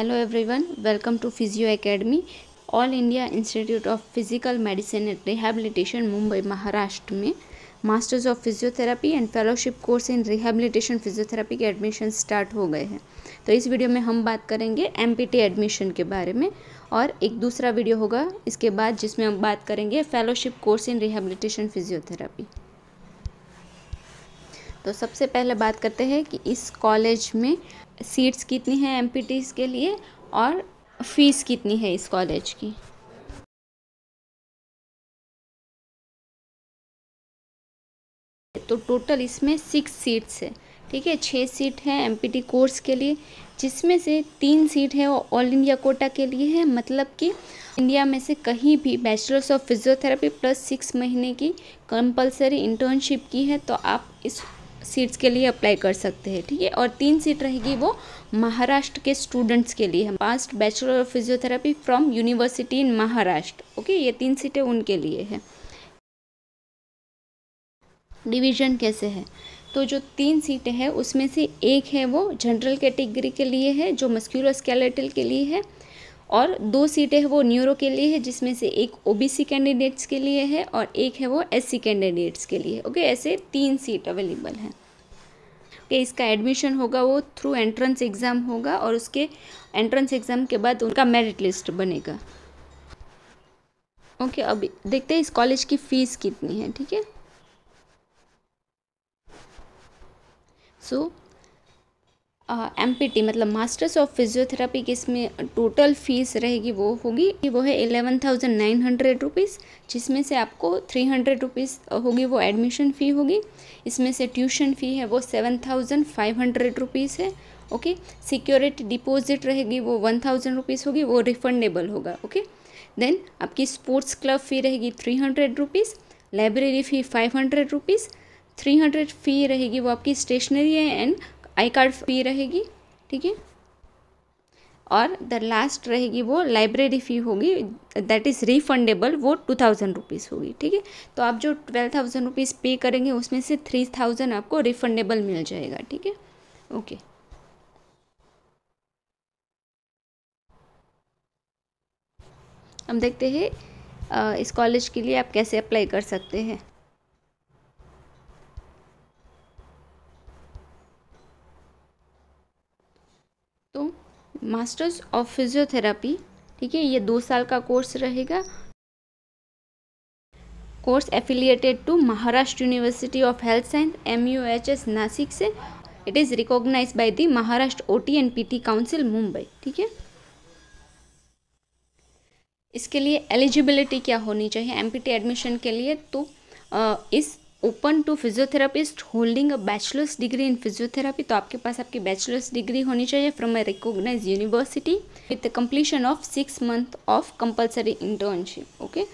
Hello everyone welcome to Physio Academy All India Institute of Physical Medicine and Rehabilitation Mumbai Maharashtra में masters of physiotherapy and fellowship course in rehabilitation physiotherapy के admission start हो गए हैं तो इस video में हम बात करेंगे एम एडमिशन के बारे में और एक दूसरा वीडियो होगा इसके बाद जिसमें हम बात करेंगे fellowship course in rehabilitation physiotherapy तो सबसे पहले बात करते हैं कि इस कॉलेज में सीट्स कितनी हैं एम के लिए और फीस कितनी है इस कॉलेज की तो टोटल इसमें सिक्स सीट्स है ठीक है छः सीट है एम कोर्स के लिए जिसमें से तीन सीट है वो ऑल इंडिया कोटा के लिए है मतलब कि इंडिया में से कहीं भी bachelors of physiotherapy plus six महीने की कंपलसरी इंटर्नशिप की है तो आप इस सीट्स के लिए अप्लाई कर सकते हैं ठीक है और तीन सीट रहेगी वो महाराष्ट्र के स्टूडेंट्स के लिए passed bachelor of physiotherapy from university in Maharashtra okay ये तीन सीटें उनके लिए है डिवीजन कैसे है तो जो तीन सीटें हैं उसमें से एक है वो जनरल कैटेगरी के, लिए है जो स्केलेटल के लिए है और दो सीटें हैं वो न्यूरो के लिए है जिसमें से एक ओबीसी कैंडिडेट्स के लिए है और एक है वो एससी कैंडिडेट्स के लिए ओके ऐसे तीन सीट अवेलेबल हैं ओके इसका एडमिशन होगा वो थ्रू एंट्रेंस एग्ज़ाम होगा और उसके एंट्रेंस एग्ज़ाम के बाद उनका मेरिट लिस्ट बनेगा ओके अब देखते हैं इस कॉलेज की फ़ीस कितनी है ठीक है सो एम मतलब मास्टर्स ऑफ फिजियोथेरापी की इसमें टोटल फीस रहेगी वो होगी वो है eleven thousand nine hundred rupees जिसमें से आपको थ्री हंड्रेड रुपीज़ होगी वो एडमिशन फ़ी होगी इसमें से ट्यूशन फ़ी है वो seven thousand five hundred rupees है ओके सिक्योरिटी डिपॉजिट रहेगी वो वन थाउजेंड रुपीज़ होगी वो रिफंडेबल होगा ओके देन आपकी स्पोर्ट्स क्लब फ़ी रहेगी three hundred rupees library fee five hundred rupees three hundred fee रहेगी वो आपकी स्टेशनरी है एंड आई कार्ड फ़ी रहेगी ठीक है और द लास्ट रहेगी वो लाइब्रेरी फ़ी होगी दैट इज़ रिफंडेबल वो टू थाउजेंड रुपीज़ होगी ठीक है तो आप जो ट्वेल्व थाउजेंड रुपीज़ पे करेंगे उसमें से थ्री थाउजेंड आपको रिफंडेबल मिल जाएगा ठीक है ओके हम देखते हैं इस कॉलेज के लिए आप कैसे अप्लाई कर सकते हैं मास्टर्स ऑफ फिजियोथेरापी ठीक है ये दो साल का कोर्स रहेगा course affiliated to Maharashtra University of Health Science M U H S Nashik से it is recognise by the Maharashtra O T and P T Council Mumbai ठीक है इसके लिए एलिजिबिलिटी क्या होनी चाहिए एम पी टी एडमिशन के लिए तो आ, is open to physiotherapist holding a bachelors degree in physiotherapy तो आपके पास आपकी बैचलर्स डिग्री होनी चाहिए from a recognise university with the completion of six month of compulsory internship okay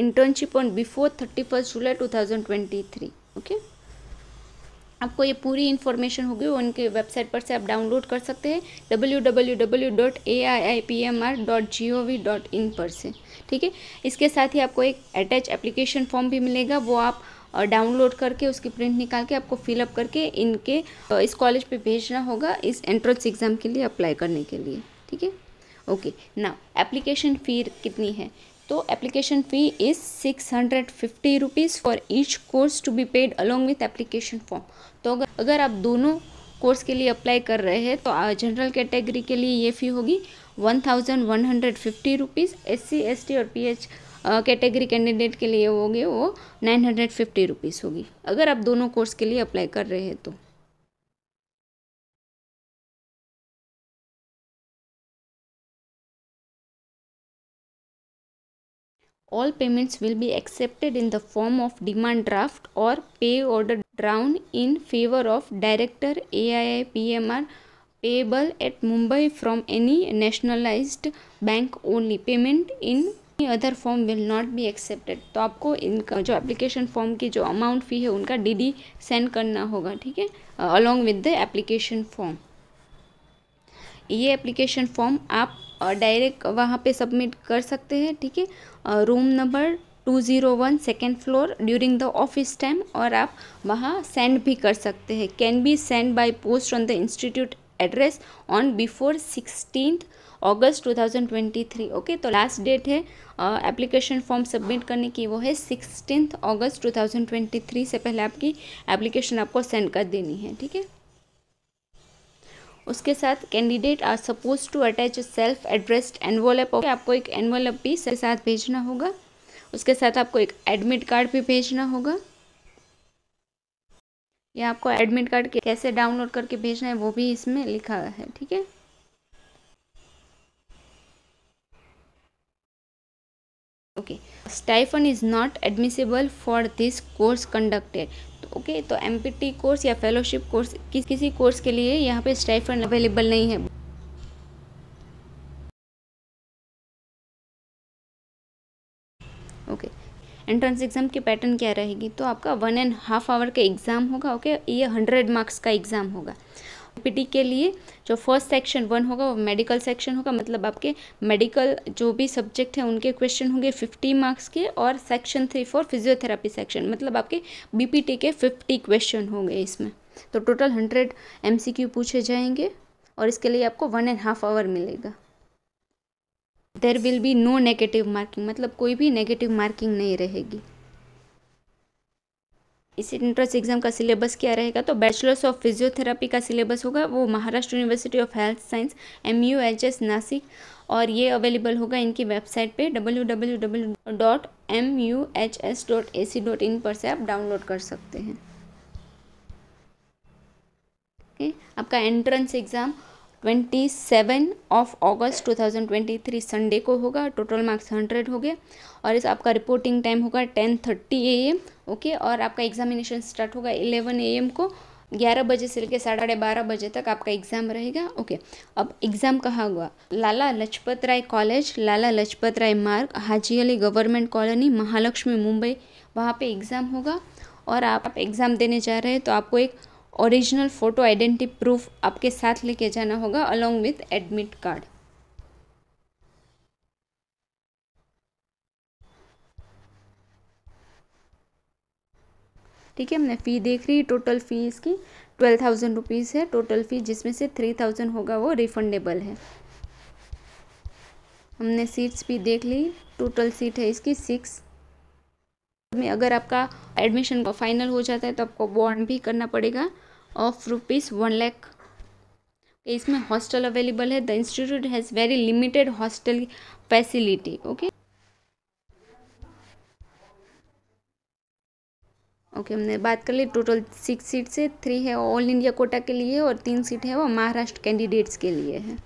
internship on before thirty first July two thousand twenty three okay आपको ये पूरी information होगी वो उनके वेबसाइट पर से आप डाउनलोड कर सकते हैं W W W dot A I I P M R dot G O V dot I पर से ठीक है इसके साथ ही आपको एक अटैच एप्लीकेशन फॉर्म भी मिलेगा वो आप डाउनलोड करके उसकी प्रिंट निकाल के आपको फिलअप करके इनके इस कॉलेज पे भेजना होगा इस एंट्रेंस एग्ज़ाम के लिए अप्लाई करने के लिए ठीक है ओके ना एप्लीकेशन फ़ी कितनी है तो application fee is six hundred fifty rupees for each course to be paid along with application form तो अगर अगर आप दोनों कोर्स के लिए अप्लाई कर रहे हैं तो जनरल कैटेगरी के लिए ये फ़ी होगी one thousand one hundred fifty rupees S C S T और पी एच कैटेगरी कैंडिडेट के लिए होगी वो नाइन हंड्रेड फिफ्टी रुपीज़ होगी अगर आप दोनों कोर्स के लिए अप्लाई कर रहे हैं तो all payments will be accepted in the form of demand draft or pay order drawn in favor of director AII PMR payable at Mumbai from any nationalized bank only. Payment in other form will not be accepted तो आपको इनका जो application form की जो amount फ़ी है उनका DD send करना होगा ठीक है along with the application form ये एप्लीकेशन फॉर्म आप डायरेक्ट वहाँ पे सबमिट कर सकते हैं ठीक है room number two zero one second floor during the office time और आप वहाँ सेंड भी कर सकते हैं can be send by post on the institute address on before sixteen August 2023 okay तो लास्ट डेट है एप्लीकेशन फॉर्म सबमिट करने की वो है सिक्सटीन अगस्त 2023 से पहले आपकी एप्लीकेशन आपको सेंड कर देनी है ठीक है उसके साथ candidate are suppose to attach self addressed envelope आपको एक एनवोलप भी के साथ भेजना होगा उसके साथ आपको एक एडमिट कार्ड भी भेजना होगा या आपको एडमिट कार्ड कैसे डाउनलोड करके भेजना है वो भी इसमें लिखा है ठीक है okay stipend is not admissible for this course conducted okay तो एम कोर्स या फेलोशिप कोर्स किस किसी कोर्स के लिए यहाँ पे स्टाइफंड अवेलेबल नहीं है ओके एंट्रेंस एग्ज़ाम की पैटर्न क्या रहेगी तो आपका वन एंड हाफ आवर का एग्ज़ाम होगा ओके ये हंड्रेड मार्क्स का एग्ज़ाम होगा पीटी के लिए जो फर्स्ट सेक्शन वन होगा वो मेडिकल सेक्शन होगा मतलब आपके मेडिकल जो भी सब्जेक्ट है उनके क्वेश्चन होंगे फिफ्टी मार्क्स के और section three for physiotherapy section मतलब आपके बीपीटी के फिफ्टी क्वेश्चन होंगे इसमें तो टोटल हंड्रेड एम पूछे जाएंगे और इसके लिए आपको वन एंड हाफ आवर मिलेगा there will be no negative marking मतलब कोई भी नेगेटिव मार्किंग नहीं रहेगी इस इंट्रेंस एग्ज़ाम का सिलेबस क्या रहेगा तो बैचलर्स ऑफ फिजियोथेरापी का सिलेबस होगा वो Maharashtra University of Health Science M U H S Nashik और ये अवेलेबल होगा इनकी वेबसाइट पे W W W dot M U H S dot A C dot I पर से आप डाउनलोड कर सकते हैं ओके okay? आपका entrance exam 27 of August 2023 Sunday को होगा टोटल मार्क्स 100 हो गया और इस आपका रिपोर्टिंग टाइम होगा 10:30 एम ओके और आपका एग्जामिनेशन स्टार्ट होगा 11 एम को ग्यारह बजे से लेकर साढ़े बारह बजे तक आपका एग्ज़ाम रहेगा ओके अब एग्ज़ाम कहाँ हुआ लाला लजपत राय कॉलेज लाला लजपत राय मार्ग हाजी अली गवर्नमेंट कॉलोनी महालक्ष्मी मुंबई वहाँ पर एग्ज़ाम होगा और आप एग्ज़ाम देने जा रहे हैं तो आपको एक ओरिजिनल फ़ोटो आइडेंटिटी प्रूफ आपके साथ लेके जाना होगा अलॉन्ग विथ एडमिट कार्ड ठीक है हमने फ़ी देख रही टोटल फ़ी इसकी ट्वेल्व थाउजेंड रुपीज़ है टोटल फ़ी जिसमें से थ्री थाउजेंड होगा वो रिफंडेबल है हमने सीट्स भी देख ली टोटल सीट है इसकी सिक्स में अगर आपका एडमिशन फाइनल हो जाता है तो आपको बॉन्ड भी करना पड़ेगा ऑफ रुपीज़ वन लैख इसमें हॉस्टल अवेलेबल है the institute has very limited hostel facility okay okay okay, हमने बात कर ली टोटल सिक्स सीट से थ्री है ऑल इंडिया कोटा के लिए और तीन सीट है वो महाराष्ट्र कैंडिडेट्स के लिए है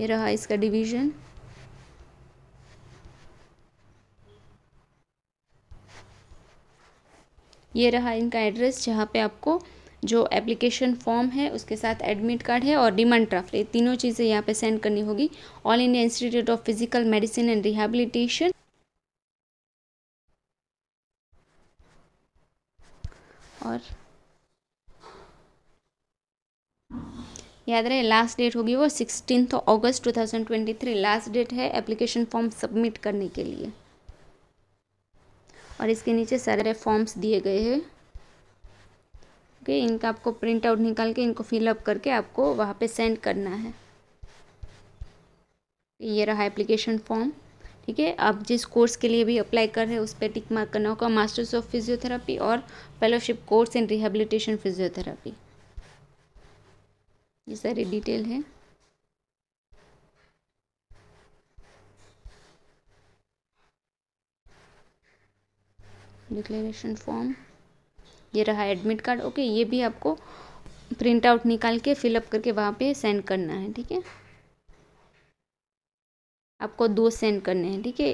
ये रहा इसका डिवीज़न ये रहा इनका एड्रेस जहाँ पे आपको जो एप्लीकेशन फॉर्म है उसके साथ एडमिट कार्ड है और डिमांड ड्राफ्ट ये तीनों चीज़ें यहाँ पे सेंड करनी होगी All India Institute of Physical Medicine and Rehabilitation और याद रहे लास्ट डेट होगी वो सिक्सटीन अगस्त 2023 लास्ट डेट है एप्लीकेशन फॉर्म सबमिट करने के लिए और इसके नीचे सारे फॉर्म्स दिए गए हैं ओके इनका आपको प्रिंट आउट निकाल के इनको फिलअप करके आपको वहाँ पे सेंड करना है ये रहा एप्लीकेशन फॉर्म ठीक है आप जिस कोर्स के लिए भी अप्लाई कर रहे हैं उस पर टिक मार्क करना होगा मास्टर्स ऑफ फिजियोथेरापी और fellowship course in rehabilitation physiotherapy ये सारी डिटेल है डिक्लेरेशन फॉर्म ये रहा एडमिट कार्ड ओके ये भी आपको प्रिंट आउट निकाल के फिलअप करके वहाँ पे सेंड करना है ठीक है आपको दो सेंड करने हैं ठीक है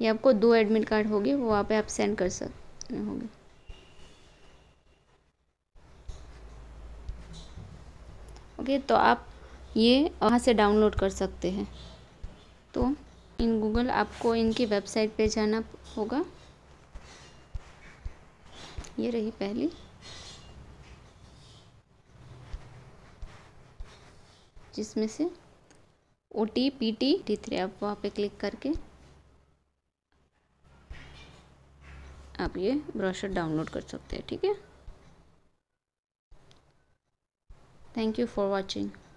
ये आपको दो एडमिट कार्ड होगे वो वहाँ पे आप सेंड कर सकते होंगे ओके तो आप ये वहाँ से डाउनलोड कर सकते हैं तो इन गूगल आपको इनकी वेबसाइट पे जाना होगा ये रही पहली जिसमें से O T P T T three आप वहाँ पर क्लिक करके आप ये ब्रोशर डाउनलोड कर सकते हैं ठीक है थैंक यू फॉर वॉचिंग